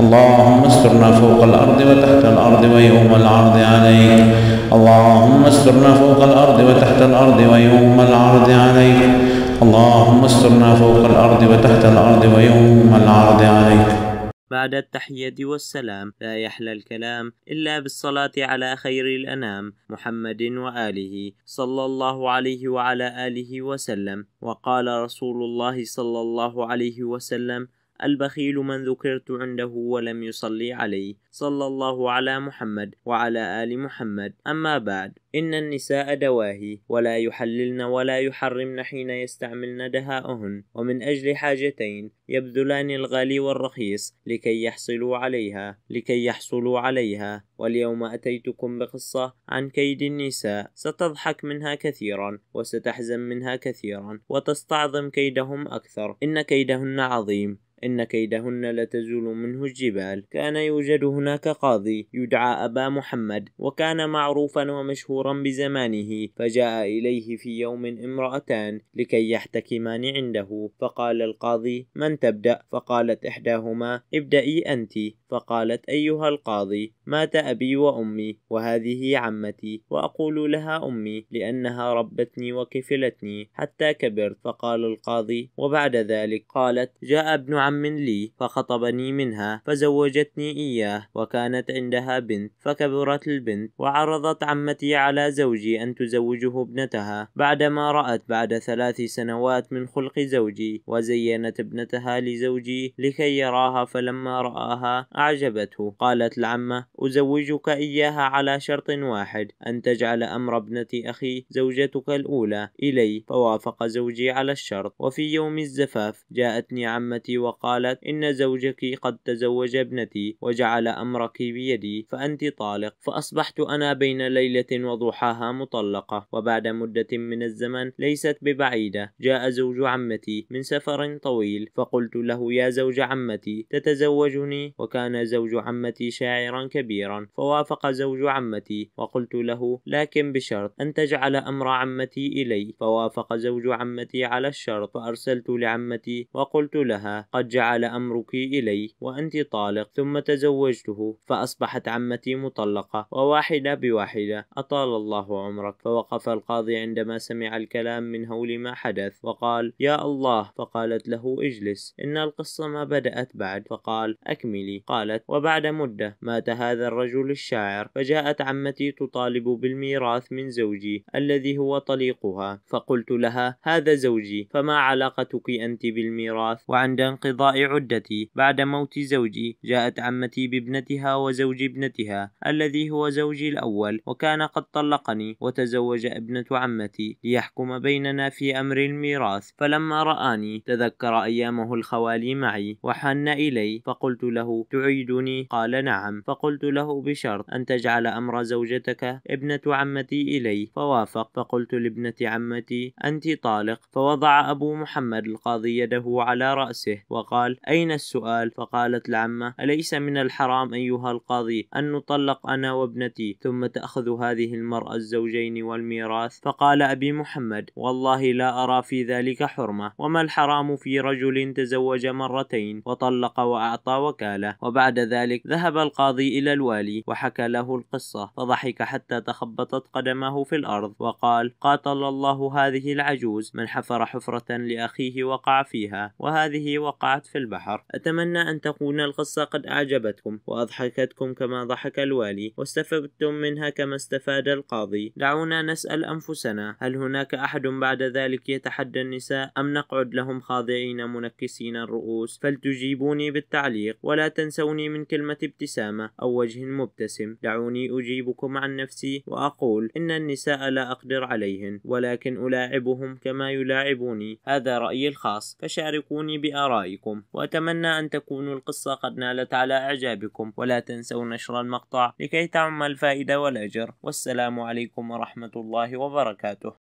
اللهم استرنا فوق الأرض وتحت الأرض ويوم العرض عليك اللهم استرنا فوق الأرض وتحت الأرض ويوم العرض عليك اللهم استرنا فوق الأرض وتحت الأرض ويوم العرض عليك بعد التحية والسلام لا يحلى الكلام إلا بالصلاة على خير الأنام محمد وآله صلى الله عليه وعلى آله وسلم وقال رسول الله صلى الله عليه وسلم البخيل من ذكرت عنده ولم يصلي عليه صلى الله على محمد وعلى آل محمد أما بعد إن النساء دواهي ولا يحللن ولا يحرمن حين يستعملن دهاؤهن ومن أجل حاجتين يبذلان الغالي والرخيص لكي يحصلوا عليها لكي يحصلوا عليها واليوم أتيتكم بقصة عن كيد النساء ستضحك منها كثيرا وستحزن منها كثيرا وتستعظم كيدهم أكثر إن كيدهن عظيم إن كيدهن لتزول منه الجبال كان يوجد هناك قاضي يدعى أبا محمد وكان معروفا ومشهورا بزمانه فجاء إليه في يوم امرأتان لكي يحتكمان عنده فقال القاضي من تبدأ فقالت إحداهما ابدأي أنت فقالت أيها القاضي مات أبي وأمي وهذه عمتي وأقول لها أمي لأنها ربتني وكفلتني حتى كبرت فقال القاضي وبعد ذلك قالت جاء ابن عم عم لي فخطبني منها فزوجتني إياه وكانت عندها بنت فكبرت البنت وعرضت عمتي على زوجي أن تزوجه ابنتها بعدما رأت بعد ثلاث سنوات من خلق زوجي وزينت ابنتها لزوجي لكي يراها فلما رآها أعجبته قالت العمة أزوجك إياها على شرط واحد أن تجعل أمر ابنة أخي زوجتك الأولى إلي فوافق زوجي على الشرط وفي يوم الزفاف جاءتني عمتي وقالت وقالت إن زوجك قد تزوج ابنتي وجعل أمرك بيدي فأنت طالق فأصبحت أنا بين ليلة وضحاها مطلقة وبعد مدة من الزمن ليست ببعيدة جاء زوج عمتي من سفر طويل فقلت له يا زوج عمتي تتزوجني وكان زوج عمتي شاعرا كبيرا فوافق زوج عمتي وقلت له لكن بشرط أن تجعل أمر عمتي إلي فوافق زوج عمتي على الشرط فأرسلت لعمتي وقلت لها قد وقد جعل أمرك إلي وأنت طالق ثم تزوجته فأصبحت عمتي مطلقة وواحدة بواحدة أطال الله عمرك فوقف القاضي عندما سمع الكلام من هول ما حدث وقال يا الله فقالت له اجلس إن القصة ما بدأت بعد فقال أكملي قالت وبعد مدة مات هذا الرجل الشاعر فجاءت عمتي تطالب بالميراث من زوجي الذي هو طليقها فقلت لها هذا زوجي فما علاقتك أنت بالميراث وعند انقضاء انقضاء عدتي بعد موت زوجي جاءت عمتي بابنتها وزوج ابنتها الذي هو زوجي الأول وكان قد طلقني وتزوج ابنة عمتي ليحكم بيننا في أمر الميراث فلما رآني تذكر أيامه الخوالي معي وحن إلي فقلت له تعيدني قال نعم فقلت له بشرط أن تجعل أمر زوجتك ابنة عمتي إلي فوافق فقلت لابنة عمتي أنت طالق فوضع أبو محمد القاضي يده على رأسه فقال أين السؤال فقالت العمة أليس من الحرام أيها القاضي أن نطلق أنا وابنتي ثم تأخذ هذه المرأة الزوجين والميراث فقال أبي محمد والله لا أرى في ذلك حرمة وما الحرام في رجل تزوج مرتين وطلق وأعطى وكالة وبعد ذلك ذهب القاضي إلى الوالي وحكى له القصة فضحك حتى تخبطت قدمه في الأرض وقال قاتل الله هذه العجوز من حفر حفرة لأخيه وقع فيها وهذه وقع وقعت في البحر أتمنى أن تكون القصة قد أعجبتكم وأضحكتكم كما ضحك الوالي واستفدتم منها كما استفاد القاضي دعونا نسأل أنفسنا هل هناك أحد بعد ذلك يتحدى النساء أم نقعد لهم خاضعين منكسين الرؤوس فلتجيبوني بالتعليق ولا تنسوني من كلمة ابتسامة أو وجه مبتسم دعوني أجيبكم عن نفسي وأقول إن النساء لا أقدر عليهن ولكن ألاعبهم كما يلاعبوني هذا رأيي الخاص فشاركوني بآرائكم بكم وأتمنى أن تكون القصة قد نالت على إعجابكم ولا تنسوا نشر المقطع لكي تعم الفائدة والأجر والسلام عليكم ورحمة الله وبركاته